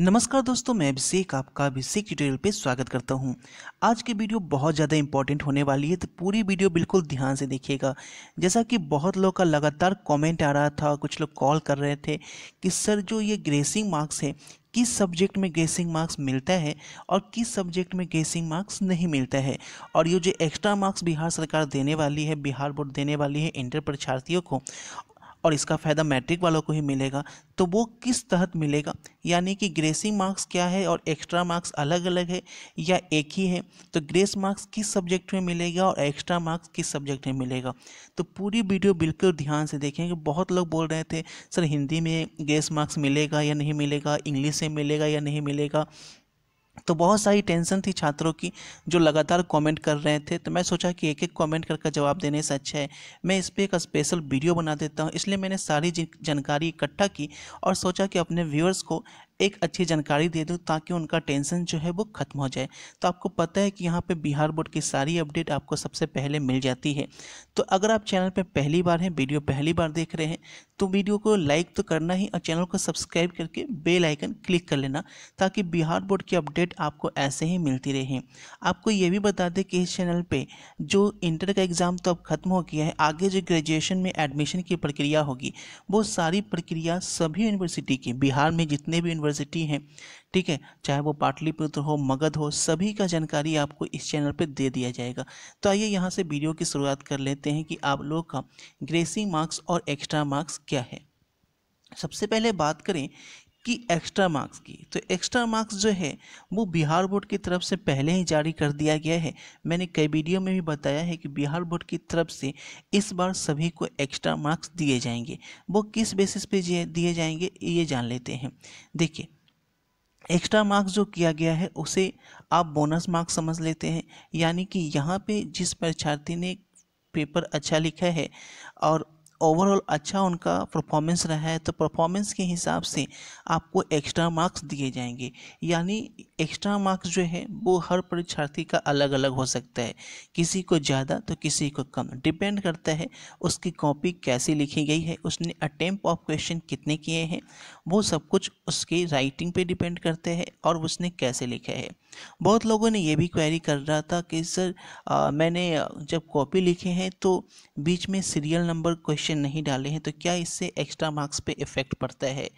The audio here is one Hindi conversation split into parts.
नमस्कार दोस्तों मैं अभिषेक आपका अभिषेक ट्यूटोरियल पे स्वागत करता हूँ आज की वीडियो बहुत ज़्यादा इंपॉर्टेंट होने वाली है तो पूरी वीडियो बिल्कुल ध्यान से देखिएगा जैसा कि बहुत लोग का लगातार कमेंट आ रहा था कुछ लोग कॉल कर रहे थे कि सर जो ये ग्रेसिंग मार्क्स है किस सब्जेक्ट में ग्रेसिंग मार्क्स मिलता है और किस सब्जेक्ट में ग्रेसिंग मार्क्स नहीं मिलता है और ये जो एक्स्ट्रा मार्क्स बिहार सरकार देने वाली है बिहार बोर्ड देने वाली है इंटर परीक्षार्थियों को और इसका फ़ायदा मैट्रिक वालों को ही मिलेगा तो वो किस तहत मिलेगा यानी कि ग्रेसिंग मार्क्स क्या है और एक्स्ट्रा मार्क्स अलग अलग है या एक ही है तो ग्रेस मार्क्स किस सब्जेक्ट में मिलेगा और एक्स्ट्रा मार्क्स किस सब्जेक्ट में मिलेगा तो पूरी वीडियो बिल्कुल ध्यान से देखेंगे बहुत लोग बोल रहे थे सर हिंदी में ग्रेस मार्क्स मिलेगा या नहीं मिलेगा इंग्लिश में मिलेगा या नहीं मिलेगा तो बहुत सारी टेंशन थी छात्रों की जो लगातार कमेंट कर रहे थे तो मैं सोचा कि एक एक कमेंट करके जवाब देने से अच्छा है मैं इस पर एक स्पेशल वीडियो बना देता हूँ इसलिए मैंने सारी जानकारी इकट्ठा की और सोचा कि अपने व्यूअर्स को एक अच्छी जानकारी दे दूँ ताकि उनका टेंशन जो है वो खत्म हो जाए तो आपको पता है कि यहाँ पे बिहार बोर्ड की सारी अपडेट आपको सबसे पहले मिल जाती है तो अगर आप चैनल पर पहली बार हैं वीडियो पहली बार देख रहे हैं तो वीडियो को लाइक तो करना ही और चैनल को सब्सक्राइब करके बेल आइकन क्लिक कर लेना ताकि बिहार बोर्ड की अपडेट आपको ऐसे ही मिलती रहे आपको ये भी बता दें कि इस चैनल पे जो इंटर का एग्ज़ाम तो अब ख़त्म हो गया है आगे जो ग्रेजुएशन में एडमिशन की प्रक्रिया होगी वो सारी प्रक्रिया सभी यूनिवर्सिटी की बिहार में जितने भी यूनिवर्सिटी यूनिवर्सिटी हैं ठीक है चाहे वो पाटलिपुत्र हो मगध हो सभी का जानकारी आपको इस चैनल पर दे दिया जाएगा तो आइए यहाँ से वीडियो की शुरुआत कर लेते हैं कि आप लोग का ग्रेसिंग मार्क्स और एक्स्ट्रा मार्क्स क्या है सबसे पहले बात करें कि एक्स्ट्रा मार्क्स की तो एक्स्ट्रा मार्क्स जो है वो बिहार बोर्ड की तरफ से पहले ही जारी कर दिया गया है मैंने कई वीडियो में भी बताया है कि बिहार बोर्ड की तरफ से इस बार सभी को एक्स्ट्रा मार्क्स दिए जाएंगे वो किस बेसिस पे दिए जाएंगे ये जान लेते हैं देखिए एक्स्ट्रा मार्क्स जो किया गया है उसे आप बोनस मार्क्स समझ लेते हैं यानी कि यहाँ पर जिस परीक्षार्थी ने पेपर अच्छा लिखा है और ओवरऑल अच्छा उनका परफॉर्मेंस रहा है तो परफॉर्मेंस के हिसाब से आपको एक्स्ट्रा मार्क्स दिए जाएंगे यानी एक्स्ट्रा मार्क्स जो है वो हर परीक्षार्थी का अलग अलग हो सकता है किसी को ज़्यादा तो किसी को कम डिपेंड करता है उसकी कॉपी कैसी लिखी गई है उसने अटेम्प ऑफ क्वेश्चन कितने किए हैं वो सब कुछ उसकी राइटिंग पे डिपेंड करते हैं और उसने कैसे लिखा है बहुत लोगों ने ये भी क्वेरी कर रहा था कि सर आ, मैंने जब कॉपी लिखे हैं तो बीच में सीरियल नंबर क्वेश्चन नहीं डाले हैं तो क्या इससे एक्स्ट्रा मार्क्स पर इफ़ेक्ट पड़ता है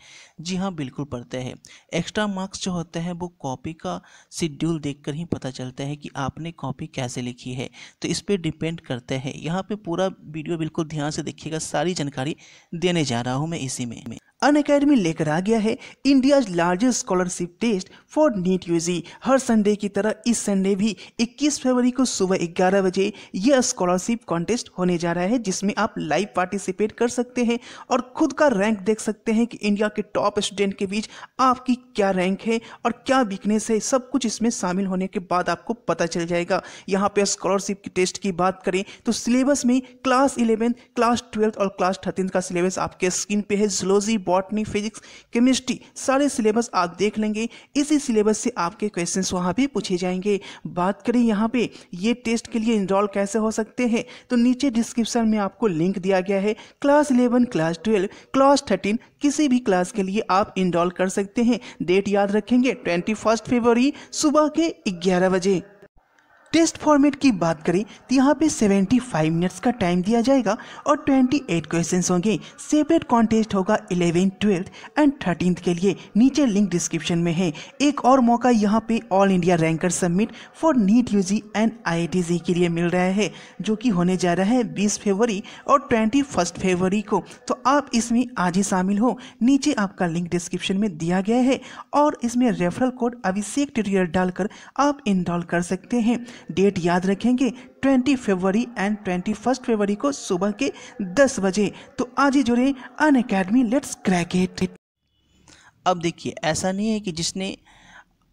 जी हाँ बिल्कुल पड़ता है एक्स्ट्रा मार्क्स जो होता है वो कॉपी कॉपी का शेड्यूल देखकर ही पता चलता है कि आपने कॉपी कैसे लिखी है तो इस पर डिपेंड करते हैं यहाँ पे पूरा वीडियो बिल्कुल ध्यान से देखिएगा सारी जानकारी देने जा रहा हूँ मैं इसी में अन अकेडमी लेकर आ गया है India largest scholarship test for NEET UG हर संडे की तरह इस संडे भी 21 फरवरी को सुबह ग्यारह बजे यह स्कॉलरशिप कॉन्टेस्ट होने जा रहा है जिसमें आप लाइव पार्टिसिपेट कर सकते हैं और खुद का रैंक देख सकते हैं कि इंडिया के टॉप स्टूडेंट के बीच आपकी क्या रैंक है और क्या वीकनेस है सब कुछ इसमें शामिल होने के बाद आपको पता चल जाएगा यहाँ पे स्कॉलरशिप की टेस्ट की बात करें तो सिलेबस में क्लास इलेवेंथ क्लास ट्वेल्थ और क्लास थर्टीन का सिलेबस आपके स्क्रीन पे है जलोजी बॉय बॉटनी फिजिक्स केमिस्ट्री सारे सिलेबस आप देख लेंगे इसी सिलेबस से आपके क्वेश्चन वहाँ भी पूछे जाएंगे बात करें यहाँ पे ये टेस्ट के लिए इनरोल कैसे हो सकते हैं तो नीचे डिस्क्रिप्शन में आपको लिंक दिया गया है class eleven class twelve class thirteen किसी भी क्लास के लिए आप इनरोल कर सकते हैं डेट याद रखेंगे ट्वेंटी फर्स्ट फरवरी सुबह के ग्यारह बजे टेस्ट फॉर्मेट की बात करें तो यहाँ पे 75 मिनट्स का टाइम दिया जाएगा और 28 क्वेश्चंस होंगे सेपरेट कॉन्टेस्ट होगा 11, 12 एंड थर्टीन के लिए नीचे लिंक डिस्क्रिप्शन में है एक और मौका यहाँ पे all India ranker submit for NEET U G and I के लिए मिल रहा है जो कि होने जा रहा है बीस फेवरी और ट्वेंटी फेवरी को तो आप इसमें आज ही शामिल हो नीचे आपका लिंक डिस्क्रिप्शन में दिया गया है और इसमें रेफरल कोड अभिषेक टिरियर डालकर आप इनरोल कर सकते हैं डेट याद रखेंगे 20 फरवरी एंड 21 फरवरी को सुबह के 10 बजे तो आज ही जुड़े Unacademy let's crack it अब देखिए ऐसा नहीं है कि जिसने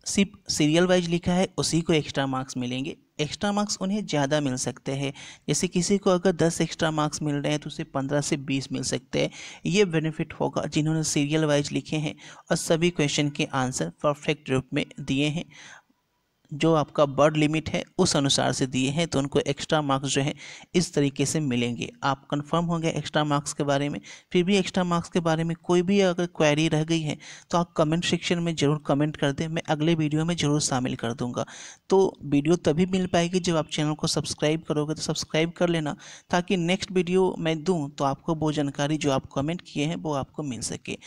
सिर्फ सीरियल वाइज लिखा है उसी को एक्स्ट्रा मार्क्स मिलेंगे एक्स्ट्रा मार्क्स उन्हें ज़्यादा मिल सकते हैं जैसे किसी को अगर 10 एक्स्ट्रा मार्क्स मिल रहे हैं तो उसे 15 से 20 मिल सकते हैं ये बेनिफिट होगा जिन्होंने सीरियल वाइज लिखे हैं और सभी क्वेश्चन के आंसर परफेक्ट रूप में दिए हैं जो आपका बर्ड लिमिट है उस अनुसार से दिए हैं तो उनको एक्स्ट्रा मार्क्स जो है इस तरीके से मिलेंगे आप कंफर्म होंगे एक्स्ट्रा मार्क्स के बारे में फिर भी एक्स्ट्रा मार्क्स के बारे में कोई भी अगर क्वेरी रह गई है तो आप कमेंट सेक्शन में ज़रूर कमेंट कर दें मैं अगले वीडियो में ज़रूर शामिल कर दूंगा तो वीडियो तभी मिल पाएगी जब आप चैनल को सब्सक्राइब करोगे तो सब्सक्राइब कर लेना ताकि नेक्स्ट वीडियो मैं दूँ तो आपको वो जानकारी जो आप कमेंट किए हैं वो आपको मिल सके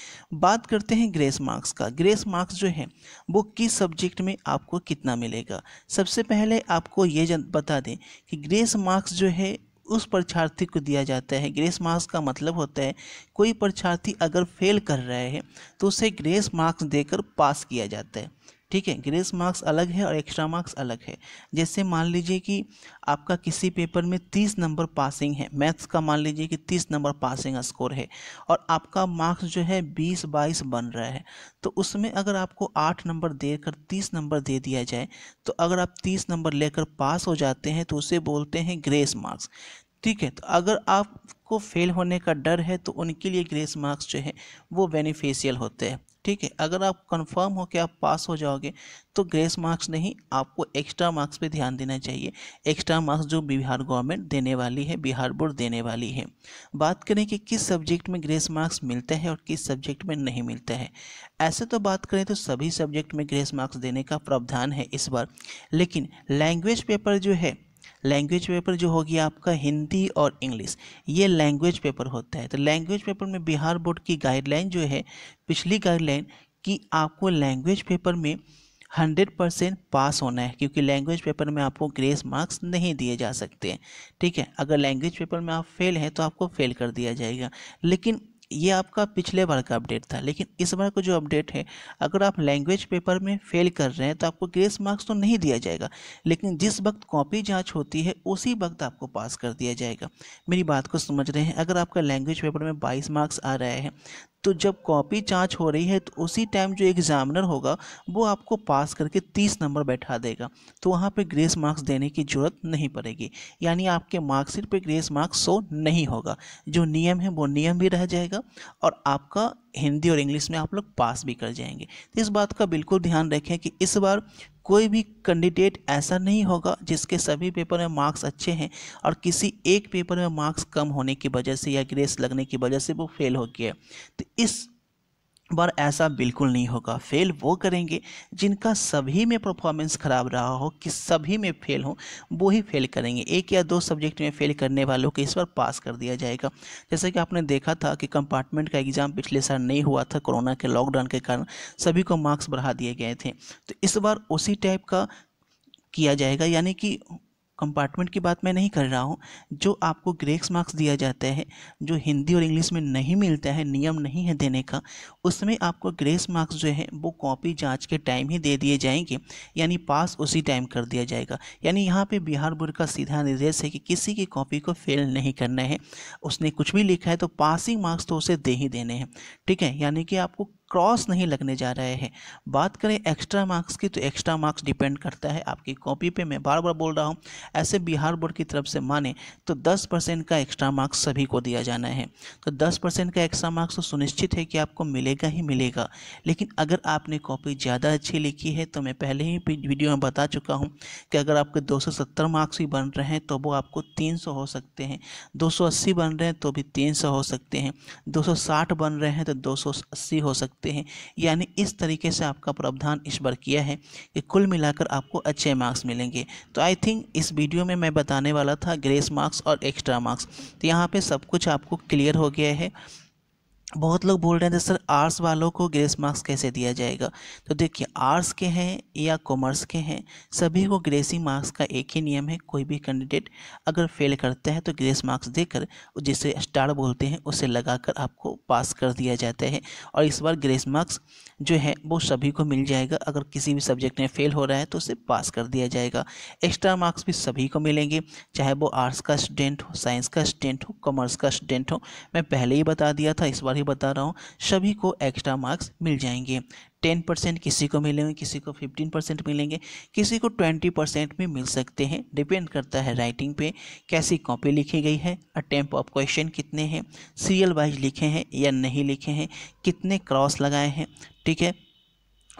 बात करते हैं ग्रेस मार्क्स का ग्रेस मार्क्स जो है वो किस सब्जेक्ट में आपको कितना मिले मिलेगा सबसे पहले आपको ये बता दें कि ग्रेस मार्क्स जो है उस परीक्षार्थी को दिया जाता है ग्रेस मार्क्स का मतलब होता है कोई परीक्षार्थी अगर फेल कर रहे हैं तो उसे ग्रेस मार्क्स देकर पास किया जाता है ठीक है ग्रेस मार्क्स अलग है और एक्स्ट्रा मार्क्स अलग है जैसे मान लीजिए कि आपका किसी पेपर में तीस नंबर पासिंग है मैथ्स का मान लीजिए कि तीस नंबर पासिंग स्कोर है और आपका मार्क्स जो है बीस बाईस बन रहा है तो उसमें अगर आपको आठ नंबर देकर तीस नंबर दे दिया जाए तो अगर आप तीस नंबर लेकर पास हो जाते हैं तो उसे बोलते हैं ग्रेस मार्क्स ठीक है तो अगर आपको फेल होने का डर है तो उनके लिए ग्रेस मार्क्स जो है वो बेनिफिशियल होते हैं ठीक है अगर आप कंफर्म हो कि आप पास हो जाओगे तो ग्रेस मार्क्स नहीं आपको एक्स्ट्रा मार्क्स पे ध्यान देना चाहिए एक्स्ट्रा मार्क्स जो बिहार गवर्नमेंट देने वाली है बिहार बोर्ड देने वाली है बात करें कि किस सब्जेक्ट में ग्रेस मार्क्स मिलते हैं और किस सब्जेक्ट में नहीं मिलते हैं ऐसे तो बात करें तो सभी सब्जेक्ट में ग्रेस मार्क्स देने का प्रावधान है इस बार लेकिन लैंग्वेज पेपर जो है लैंग्वेज पेपर जो होगी आपका हिंदी और इंग्लिश ये लैंग्वेज पेपर होता है तो लैंग्वेज पेपर में बिहार बोर्ड की गाइडलाइन जो है पिछली गाइडलाइन कि आपको लैंग्वेज पेपर में हंड्रेड परसेंट पास होना है क्योंकि लैंग्वेज पेपर में आपको ग्रेस मार्क्स नहीं दिए जा सकते हैं ठीक है अगर लैंग्वेज पेपर में आप फेल हैं तो आपको फेल कर दिया जाएगा लेकिन ये आपका पिछले बार का अपडेट था लेकिन इस बार का जो अपडेट है अगर आप लैंग्वेज पेपर में फेल कर रहे हैं तो आपको ग्रेस मार्क्स तो नहीं दिया जाएगा लेकिन जिस वक्त कॉपी जांच होती है उसी वक्त आपको पास कर दिया जाएगा मेरी बात को समझ रहे हैं अगर आपका लैंग्वेज पेपर में बाईस मार्क्स आ रहा है तो जब कॉपी जांच हो रही है तो उसी टाइम जो एग्ज़ामिनर होगा वो आपको पास करके तीस नंबर बैठा देगा तो वहाँ पर ग्रेस मार्क्स देने की ज़रूरत नहीं पड़ेगी यानी आपके मार्कशीट पर ग्रेस मार्क्स शो नहीं होगा जो नियम है वो नियम भी रह जाएगा और आपका हिंदी और इंग्लिश में आप लोग पास भी कर जाएंगे तो इस बात का बिल्कुल ध्यान रखें कि इस बार कोई भी कैंडिडेट ऐसा नहीं होगा जिसके सभी पेपर में मार्क्स अच्छे हैं और किसी एक पेपर में मार्क्स कम होने की वजह से या ग्रेस लगने की वजह से वो फेल हो गया तो इस पर ऐसा बिल्कुल नहीं होगा फेल वो करेंगे जिनका सभी में परफॉर्मेंस ख़राब रहा हो कि सभी में फेल हो वो ही फेल करेंगे एक या दो सब्जेक्ट में फेल करने वालों को इस बार पास कर दिया जाएगा जैसे कि आपने देखा था कि कंपार्टमेंट का एग्ज़ाम पिछले साल नहीं हुआ था कोरोना के लॉकडाउन के कारण सभी को मार्क्स बढ़ा दिए गए थे तो इस बार उसी टाइप का किया जाएगा यानी कि कंपार्टमेंट की बात मैं नहीं कर रहा हूँ जो आपको ग्रेक्स मार्क्स दिया जाता है जो हिंदी और इंग्लिश में नहीं मिलता है नियम नहीं है देने का उसमें आपको ग्रेस मार्क्स जो है वो कॉपी जाँच के टाइम ही दे दिए जाएंगे यानी पास उसी टाइम कर दिया जाएगा यानी यहाँ पर बिहार बोर्ड का सीधा निर्देश है कि किसी की कॉपी को फेल नहीं करना है उसने कुछ भी लिखा है तो पासिंग मार्क्स तो उसे दे ही देने हैं ठीक है यानी कि आपको क्रॉस नहीं लगने जा रहे हैं बात करें एक्स्ट्रा मार्क्स की तो एक्स्ट्रा मार्क्स डिपेंड करता है आपकी कॉपी पे मैं बार बार बोल रहा हूँ ऐसे बिहार बोर्ड की तरफ से माने तो 10 परसेंट का एक्स्ट्रा मार्क्स सभी को दिया जाना है तो 10 परसेंट का एक्स्ट्रा मार्क्स तो सुनिश्चित है कि आपको मिलेगा ही मिलेगा लेकिन अगर आपने कॉपी ज़्यादा अच्छी लिखी है तो मैं पहले ही वीडियो में बता चुका हूँ कि अगर आपके दो मार्क्स भी बन रहे हैं तो वो आपको तीन हो सकते हैं दो बन रहे हैं तो भी तीन हो सकते हैं दो बन रहे हैं तो दो हो सकते सकते हैं यानी इस तरीके से आपका प्रावधान इस बार किया है कि कुल मिलाकर आपको अच्छे मार्क्स मिलेंगे तो आई थिंक इस वीडियो में मैं बताने वाला था ग्रेस मार्क्स और एक्स्ट्रा मार्क्स तो यहाँ पर सब कुछ आपको क्लियर हो गया है बहुत लोग बोल रहे थे सर आर्ट्स वालों को ग्रेस मार्क्स कैसे दिया जाएगा तो देखिए आर्ट्स के हैं या कॉमर्स के हैं सभी को ग्रेसिंग मार्क्स का एक ही नियम है कोई भी कैंडिडेट अगर फेल करता है तो ग्रेस मार्क्स देकर जिसे स्टार बोलते हैं उसे लगाकर आपको पास कर दिया जाता है और इस बार ग्रेस मार्क्स जो है वो सभी को मिल जाएगा अगर किसी भी सब्जेक्ट में फेल हो रहा है तो उसे पास कर दिया जाएगा एक्स्ट्रा मार्क्स भी सभी को मिलेंगे चाहे वो आर्ट्स का स्टूडेंट हो साइंस का स्टूडेंट हो कॉमर्स का स्टूडेंट हो मैं पहले ही बता दिया था इस बार ही बता रहा हूँ सभी को एक्स्ट्रा मार्क्स मिल जाएंगे टेन परसेंट किसी को मिलेंगे किसी को फिफ्टीन परसेंट मिलेंगे किसी को ट्वेंटी परसेंट भी मिल सकते हैं डिपेंड करता है राइटिंग पे कैसी कॉपी लिखी गई है अटेम्प ऑफ क्वेश्चन कितने हैं सीरियल वाइज लिखे हैं या नहीं लिखे हैं कितने क्रॉस लगाए हैं ठीक है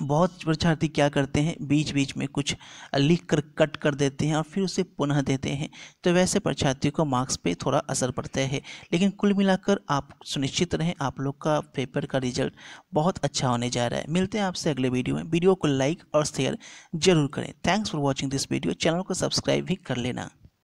बहुत परीक्षार्थी क्या करते हैं बीच बीच में कुछ लिख कर कट कर देते हैं और फिर उसे पुनः देते हैं तो वैसे परीक्षार्थियों को मार्क्स पे थोड़ा असर पड़ता है लेकिन कुल मिलाकर आप सुनिश्चित रहें आप लोग का पेपर का रिजल्ट बहुत अच्छा होने जा रहा है मिलते हैं आपसे अगले वीडियो में वीडियो को लाइक और शेयर जरूर करें thanks for watching this video channel को सब्सक्राइब भी कर लेना